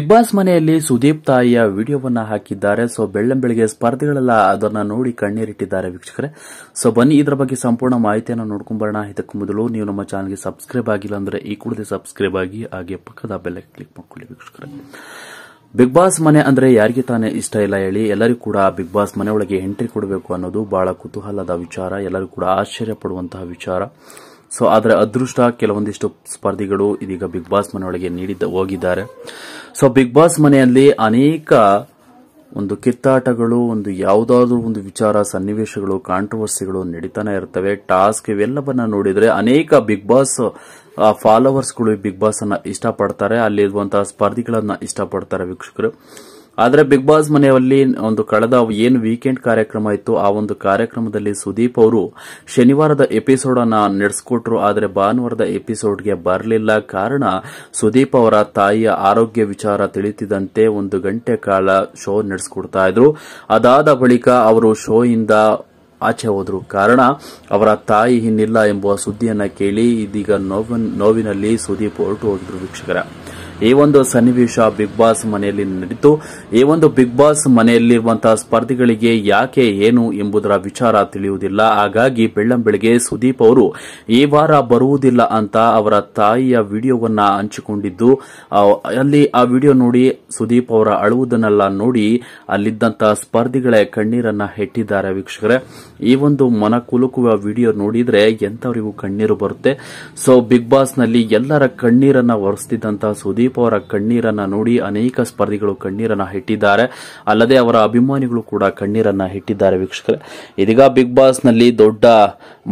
big boss ಮನೆಯಲ್ಲಿ ಸುದೀಪ್ ತಾಯಿಯ ವಿಡಿಯೋವನ್ನ ಹಾಕಿದ್ದಾರೆ ಸೊ ಬೆಳ್ಳಂಬೆಳಿಗ್ಗೆ ಸ್ಪರ್ಧೆಗಳೆಲ್ಲ ಅದನ್ನ ನೋಡಿ ಕಣ್ಣೀರಿಟ್ಟಿದ್ದಾರೆ ವೀಕ್ಷಕರೇ ಸೊ ಬನ್ನಿ ಇದರ ಬಗ್ಗೆ ಸಂಪೂರ್ಣ ಮಾಹಿತಿಯನ್ನು ನೋಡ್ಕೊಂಬರೋಣ ಇದಕ್ಕೂ ಮೊದಲು ನೀವು ನಮ್ಮ ಚಾನಲ್ಗೆ ಸಬ್ಸ್ಕ್ರೈಬ್ ಆಗಿಲ್ಲ ಅಂದ್ರೆ ಈ ಕೂಡಲೇ ಸಬ್ಸ್ಕ್ರೈಬ್ ಆಗಿ ಹಾಗೆ ಪಕ್ಕದ ಬೆಲ್ ಕ್ಲಿಕ್ ಮಾಡ್ಕೊಳ್ಳಿ ವೀಕ್ಷಕರೇ ಬಿಗ್ ಬಾಸ್ ಮನೆ ಅಂದ್ರೆ ಯಾರಿಗೆ ತಾನೇ ಇಷ್ಟ ಇಲ್ಲ ಹೇಳಿ ಎಲ್ಲರಿಗೂ ಕೂಡ ಬಿಗ್ ಬಾಸ್ ಮನೆಯೊಳಗೆ ಎಂಟ್ರಿ ಕೊಡಬೇಕು ಅನ್ನೋದು ಬಹಳ ಕುತೂಹಲದ ವಿಚಾರ ಎಲ್ಲರೂ ಕೂಡ ಆಶ್ಚರ್ಯ ಪಡುವಂತಹ ವಿಚಾರ ಸೊ ಆದರೆ ಅದೃಷ್ಟ ಕೆಲವೊಂದಿಷ್ಟು ಸ್ಪರ್ಧಿಗಳು ಇದೀಗ ಬಿಗ್ ಬಾಸ್ ಮನೆಯೊಳಗೆ ನೀಡಿದ್ದ ಹೋಗಿದ್ದಾರೆ ಸೊ ಬಿಗ್ ಬಾಸ್ ಮನೆಯಲ್ಲಿ ಅನೇಕ ಒಂದು ಕಿತ್ತಾಟಗಳು ಒಂದು ಯಾವುದಾದ್ರೂ ಒಂದು ವಿಚಾರ ಸನ್ನಿವೇಶಗಳು ಕಾಂಟ್ರವರ್ಸಿಗಳು ನಡೀತಾನೆ ಇರ್ತವೆ ಟಾಸ್ಕ್ ಇವೆಲ್ಲವನ್ನ ನೋಡಿದ್ರೆ ಅನೇಕ ಬಿಗ್ ಬಾಸ್ ಫಾಲೋವರ್ಸ್ಗಳು ಬಿಗ್ ಬಾಸ್ ಅನ್ನ ಇಷ್ಟಪಡ್ತಾರೆ ಅಲ್ಲಿರುವಂತಹ ಸ್ಪರ್ಧಿಗಳನ್ನ ಇಷ್ಟಪಡ್ತಾರೆ ವೀಕ್ಷಕರು ಆದರೆ ಬಿಗ್ ಬಾಸ್ ಮನೆಯಲ್ಲಿ ಒಂದು ಕಳೆದ ಏನು ವೀಕೆಂಡ್ ಕಾರ್ಯಕ್ರಮ ಇತ್ತು ಆ ಒಂದು ಕಾರ್ಯಕ್ರಮದಲ್ಲಿ ಸುದೀಪ್ ಅವರು ಶನಿವಾರದ ಎಪಿಸೋಡ್ ಅನ್ನ ನಡೆಸಿಕೊಟ್ರು ಆದರೆ ಭಾನುವಾರದ ಎಪಿಸೋಡ್ಗೆ ಬರಲಿಲ್ಲ ಕಾರಣ ಸುದೀಪ್ ಅವರ ತಾಯಿಯ ಆರೋಗ್ಯ ವಿಚಾರ ತಿಳಿತಿದಂತೆ ಒಂದು ಗಂಟೆ ಕಾಲ ಶೋ ನಡೆಸಿಕೊಡ್ತಾ ಇದ್ರು ಅದಾದ ಬಳಿಕ ಅವರು ಶೋ ಇಂದ ಆಚೆ ಹೋದ್ರು ಕಾರಣ ಅವರ ತಾಯಿ ಇನ್ನಿಲ್ಲ ಎಂಬ ಸುದ್ದಿಯನ್ನ ಕೇಳಿ ಇದೀಗ ನೋವಿನಲ್ಲಿ ಸುದೀಪ್ ಹೊರಟು ಹೋಗಿದ್ರು ವೀಕ್ಷಕರ ಈ ಒಂದು ಸನ್ನಿವೇಶ ಬಿಗ್ ಬಾಸ್ ಮನೆಯಲ್ಲಿ ನಡೆಯಿತು ಈ ಒಂದು ಬಿಗ್ ಬಾಸ್ ಮನೆಯಲ್ಲಿರುವಂತಹ ಸ್ಪರ್ಧಿಗಳಿಗೆ ಯಾಕೆ ಏನು ಎಂಬುದರ ವಿಚಾರ ತಿಳಿಯುವುದಿಲ್ಲ ಹಾಗಾಗಿ ಬೆಳ್ಳಂಬೆಳಗ್ಗೆ ಸುದೀಪ್ ಅವರು ಈ ವಾರ ಬರುವುದಿಲ್ಲ ಅಂತ ಅವರ ತಾಯಿಯ ವಿಡಿಯೋವನ್ನ ಹಂಚಿಕೊಂಡಿದ್ದು ಅಲ್ಲಿ ಆ ವಿಡಿಯೋ ನೋಡಿ ಸುದೀಪ್ ಅವರ ಅಳುವುದನ್ನೆಲ್ಲ ನೋಡಿ ಅಲ್ಲಿದ್ದಂತಹ ಸ್ಪರ್ಧಿಗಳೇ ಕಣ್ಣೀರನ್ನ ಹೆಟ್ಟಿದ್ದಾರೆ ವೀಕ್ಷಕರೇ ಈ ಒಂದು ಮನ ಕುಲುಕುವ ವಿಡಿಯೋ ನೋಡಿದ್ರೆ ಎಂತವರಿಗೂ ಕಣ್ಣೀರು ಬರುತ್ತೆ ಸೊ ಬಿಗ್ ಬಾಸ್ನಲ್ಲಿ ಎಲ್ಲರ ಕಣ್ಣೀರನ್ನ ಒರೆಸ್ತಿದ್ದಂತಹ ಸುದೀಪ್ ಸುದೀಪ್ ಅವರ ಕಣ್ಣೀರನ್ನ ನೋಡಿ ಅನೇಕ ಸ್ಪರ್ಧಿಗಳು ಕಣ್ಣೀರನ್ನ ಇಟ್ಟಿದ್ದಾರೆ ಅಲ್ಲದೆ ಅವರ ಅಭಿಮಾನಿಗಳು ಕೂಡ ಕಣ್ಣೀರನ್ನ ಇಟ್ಟಿದ್ದಾರೆ ವೀಕ್ಷಕರೇ ಇದೀಗ ಬಿಗ್ ಬಾಸ್ ನಲ್ಲಿ ದೊಡ್ಡ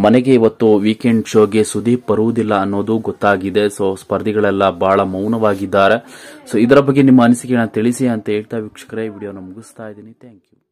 ಮನೆಗೆ ಇವತ್ತು ವೀಕೆಂಡ್ ಶೋಗೆ ಸುದೀಪ್ ಬರುವುದಿಲ್ಲ ಅನ್ನೋದು ಗೊತ್ತಾಗಿದೆ ಸೊ ಸ್ಪರ್ಧಿಗಳೆಲ್ಲ ಬಹಳ ಮೌನವಾಗಿದ್ದಾರೆ ಸೊ ಇದರ ಬಗ್ಗೆ ನಿಮ್ಮ ಅನಿಸಿಕೆಯನ್ನು ತಿಳಿಸಿ ಅಂತ ಹೇಳ್ತಾ ವೀಕ್ಷಕರೇ ವಿಡಿಯೋನ ಮುಗಿಸ್ತಾ ಇದ್ದೀನಿ ಥ್ಯಾಂಕ್ ಯು